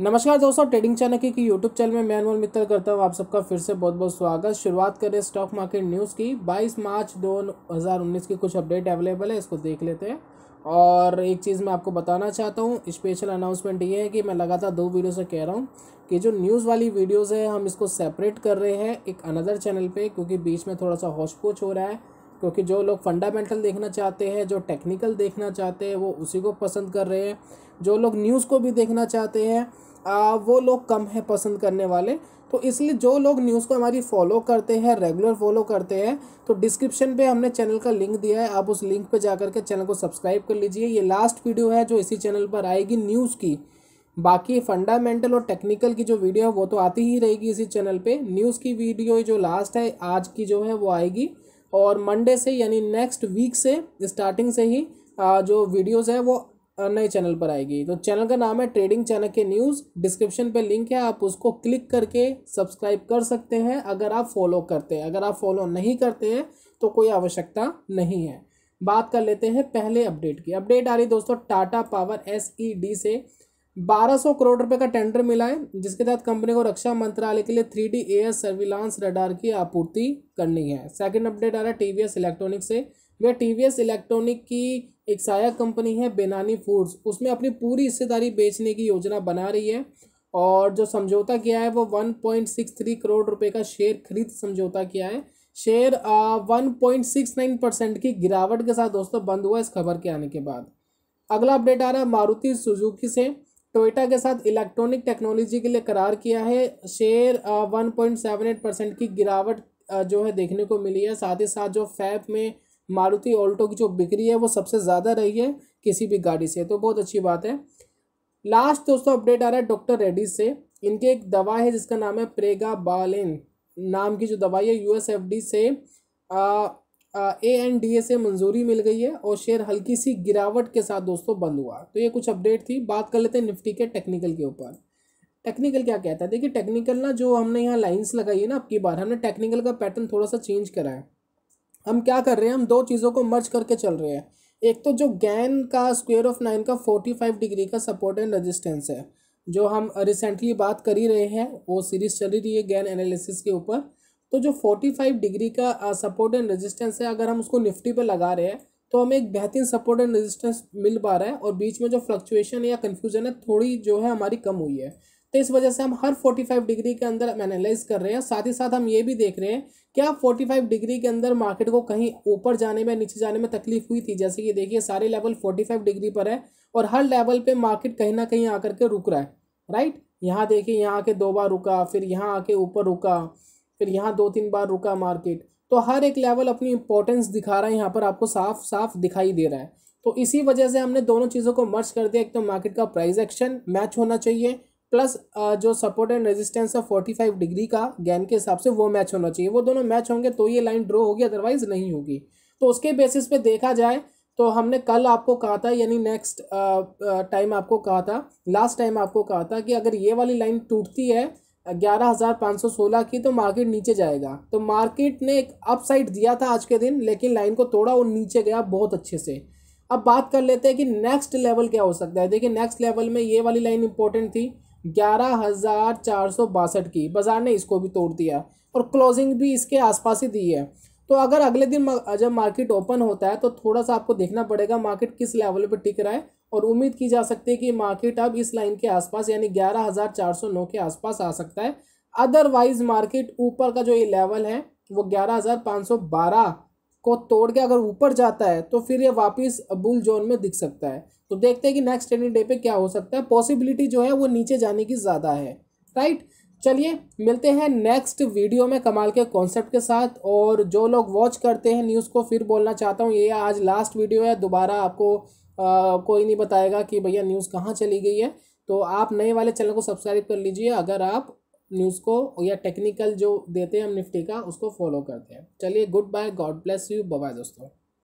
नमस्कार दोस्तों trading channel के यूट्यूब चैनल में मैं अनमोल मित्तल करता हूँ आप सबका फिर से बहुत बहुत स्वागत शुरुआत करें स्टॉक मार्केट न्यूज़ की 22 मार्च 2019 की कुछ अपडेट अवेलेबल है इसको देख लेते हैं और एक चीज़ मैं आपको बताना चाहता हूँ स्पेशल अनाउंसमेंट ये है कि मैं लगातार दो वीडियो से कह रहा हूँ कि जो न्यूज़ वाली वीडियोज़ है हम इसको सेपरेट कर रहे हैं एक अनदर चैनल पर क्योंकि बीच में थोड़ा सा हौचपोच हो रहा है क्योंकि जो लोग फंडामेंटल देखना चाहते हैं जो टेक्निकल देखना चाहते हैं वो उसी को पसंद कर रहे हैं जो लोग न्यूज़ को भी देखना चाहते हैं आ, वो लोग कम है पसंद करने वाले तो इसलिए जो लोग न्यूज़ को हमारी फॉलो करते हैं रेगुलर फॉलो करते हैं तो डिस्क्रिप्शन पे हमने चैनल का लिंक दिया है आप उस लिंक पे जाकर के चैनल को सब्सक्राइब कर लीजिए ये लास्ट वीडियो है जो इसी चैनल पर आएगी न्यूज़ की बाकी फंडामेंटल और टेक्निकल की जो वीडियो है वो तो आती ही रहेगी इसी चैनल पर न्यूज़ की वीडियो जो लास्ट है आज की जो है वो आएगी और मंडे से यानी नेक्स्ट वीक से स्टार्टिंग से ही जो वीडियोज़ है वो नए चैनल पर आएगी तो चैनल का नाम है ट्रेडिंग चैनल के न्यूज़ डिस्क्रिप्शन पे लिंक है आप उसको क्लिक करके सब्सक्राइब कर सकते हैं अगर आप फॉलो करते हैं अगर आप फॉलो नहीं करते हैं तो कोई आवश्यकता नहीं है बात कर लेते हैं पहले अपडेट की अपडेट आ रही दोस्तों Tata power S E D से 1200 करोड़ रुपए का टेंडर मिला है जिसके तहत कंपनी को रक्षा मंत्रालय के लिए three D A S surveillance radar की आपूर्ति करनी है सेकंड अपडेट आ रहा है टी वी एस इलेक्ट्रॉनिक से वह टी वी एस इलेक्ट्रॉनिक की एक सहायक कंपनी है बेनानी फूड्स उसमें अपनी पूरी हिस्सेदारी बेचने की योजना बना रही है और जो समझौता किया है वो one point six three crore रुपये का शेयर खरीद समझौता किया है share one point six nine percent की गिरावट के साथ दोस्तों बंद हुआ इस खबर के आने के बाद अगला अपडेट आ रहा है मारुति सुजुकी से टोयोटा के साथ इलेक्ट्रॉनिक टेक्नोलॉजी के लिए करार किया है share one point seven eight percent की गिरावट जो है देखने को मिली है साथ ही साथ जो फैप में मारुति ऑल्टो की जो बिक्री है वो सबसे ज़्यादा रही है किसी भी गाड़ी से तो बहुत अच्छी बात है लास्ट दोस्तों अपडेट आ रहा है डॉक्टर रेड्डी से इनकी एक दवा है जिसका नाम है प्रेगा बालिन नाम की जो दवाई है यू से आ, ए एन डी ए से मंजूरी मिल गई है और शेयर हल्की सी गिरावट के साथ दोस्तों बंद हुआ तो ये कुछ अपडेट थी बात कर लेते हैं निफ्टी के टेक्निकल के ऊपर टेक्निकल क्या कहता है देखिए टेक्निकल ना जो हमने यहाँ लाइंस लगाई है ना आपकी बार हमने टेक्निकल का पैटर्न थोड़ा सा चेंज करा है हम क्या कर रहे हैं हम दो चीज़ों को मर्ज करके चल रहे हैं एक तो जो गैन का स्क्वेयर ऑफ नाइन का फोर्टी फाइव डिग्री का सपोर्ट एंड रजिस्टेंस है जो हम रिसेंटली बात कर ही रहे हैं वो सीरीज चल रही है गैन एनालिसिस के ऊपर तो जो 45 डिग्री का सपोर्ट एंड रेजिस्टेंस है अगर हम उसको निफ्टी पे लगा रहे हैं तो हमें एक बेहतरीन सपोर्ट एंड रेजिस्टेंस मिल पा रहा है और बीच में जो फ्लक्चुएशन या कन्फ्यूजन है थोड़ी जो है हमारी कम हुई है तो इस वजह से हम हर 45 डिग्री के अंदर एनालाइज कर रहे हैं साथ ही साथ हम ये भी देख रहे हैं क्या 45 डिग्री के अंदर मार्केट को कहीं ऊपर जाने में नीचे जाने में तकलीफ हुई थी जैसे कि देखिए सारे लेवल 45 डिग्री पर है और हर लेवल पे मार्केट कहीं ना कहीं आकर के रुक रहा है राइट यहाँ देखिए यहाँ आके दो बार रुका फिर यहाँ आके ऊपर रुका फिर यहाँ दो तीन बार रुका मार्केट तो हर एक लेवल अपनी इंपॉर्टेंस दिखा रहा है यहाँ पर आपको साफ साफ दिखाई दे रहा है तो इसी वजह से हमने दोनों चीज़ों को मर्ज कर दिया एक तो मार्केट का प्राइस एक्शन मैच होना चाहिए प्लस जो सपोर्ट एंड रेजिस्टेंस है फोर्टी फाइव डिग्री का गैन के हिसाब से वो मैच होना चाहिए वो दोनों मैच होंगे तो ये लाइन ड्रॉ होगी अदरवाइज नहीं होगी तो उसके बेसिस पे देखा जाए तो हमने कल आपको कहा था यानी नेक्स्ट टाइम आपको कहा था लास्ट टाइम आपको कहा था कि अगर ये वाली लाइन टूटती है ग्यारह हज़ार पाँच सौ सोलह की तो मार्केट नीचे जाएगा तो मार्केट ने एक अपसाइड दिया था आज के दिन लेकिन लाइन को तोड़ा और नीचे गया बहुत अच्छे से अब बात कर लेते हैं कि नेक्स्ट लेवल क्या हो सकता है देखिए नेक्स्ट लेवल में ये वाली लाइन इंपॉर्टेंट थी ग्यारह हज़ार चार सौ बासठ की बाज़ार ने इसको भी तोड़ दिया और क्लोजिंग भी इसके आसपास ही दी है तो अगर अगले दिन जब मार्केट ओपन होता है तो थोड़ा सा आपको देखना पड़ेगा मार्केट किस लेवल पर टिक रहा है और उम्मीद की जा सकती है कि मार्केट अब इस लाइन के आसपास यानी 11,409 के आसपास आ सकता है अदरवाइज मार्केट ऊपर का जो ये लेवल है वो 11,512 को तोड़ के अगर ऊपर जाता है तो फिर ये वापस बुल जोन में दिख सकता है तो देखते हैं कि नेक्स्ट ट्रेडिंग डे पे क्या हो सकता है पॉसिबिलिटी जो है वो नीचे जाने की ज़्यादा है राइट चलिए मिलते हैं नेक्स्ट वीडियो में कमाल के कॉन्सेप्ट के साथ और जो लोग वॉच करते हैं न्यूज़ को फिर बोलना चाहता हूँ ये आज लास्ट वीडियो है दोबारा आपको कोई नहीं बताएगा कि भैया न्यूज़ कहाँ चली गई है तो आप नए वाले चैनल को सब्सक्राइब कर लीजिए अगर आप न्यूज़ को या टेक्निकल जो देते हैं हम निफ्टी का उसको फॉलो करते हैं चलिए good bye God bless you bye दोस्तों